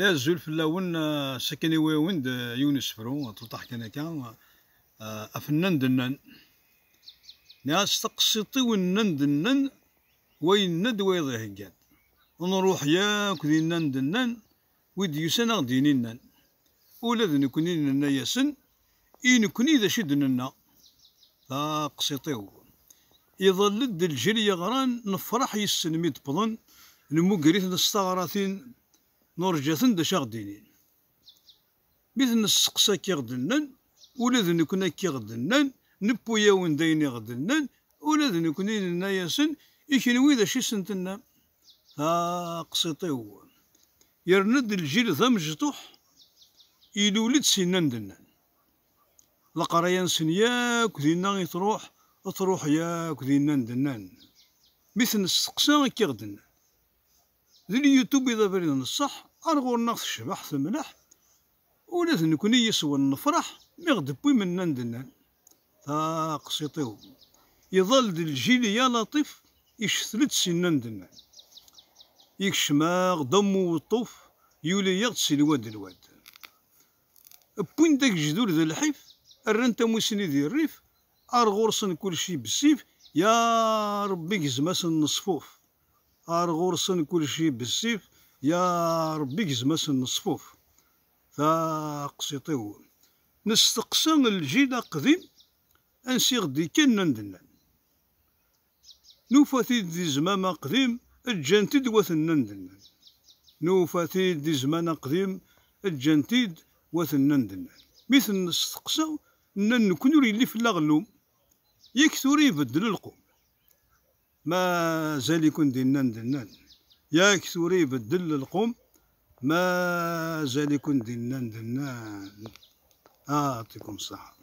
يا زول في فلاون آه، سكني ويوند آه، يونس فرو تلطح كان كان آه، افنن دنن ناس تقسطي ونن دنن وين ند ويضي هكاد ونروح ياك نن دنن ويد يسنا نن ولا ذنكني لنا ياسن إنكني ذا شدننا لا قسيطيو يظل الجري غران نفرح يسن ميت بضن نمقريت نستغراثين نرجسن دشاغ دينين مثل السقسا كي غدنن ولا ذن كنا كي غدنن نبويا ونديني غدنن ولا ذن كنين نايسن يشنوي ذا شسنتنا ها قصيطيو يرند الجيل ثم جطوح يلولد سنان دنان لقريان سنياك ذينا تروح تروح ياك ذينا دنان مثل السقسا كي غدنن يوتيوب إذا بريد نصح أرغو نغث الشبح ثملح ولا نكون يسوى نفرح مغدبوي من نندنان تا قصيطيو يظل دي الجيل يا لطيف يشثلت سي نندنان يكشماغ دمو وطوف يولي يغد سي الواد الواد بوين داك جذور ذا الحيف الرنتا موسيني ذي الريف كل شي بالسيف يا ربي كزماس النصفوف ارغورسن كلشي بالسيف يا ربي كزماسن الصفوف تاقسيطيو نستقسم الجيل قديم انسي غدي كان ندنان نوفاتي دي زمان قديم الجنتيد وثن ندنان نوفاتي دي زمان قديم الجنتيد وثن ندنان مثل نستقسم نن كنوري اللي في الاغلوم يكثري يبدل القوم ما يكون دنان دنان ياك كثوري بدل القوم ما يكون دنان دنان اعطيكم آه، الصحه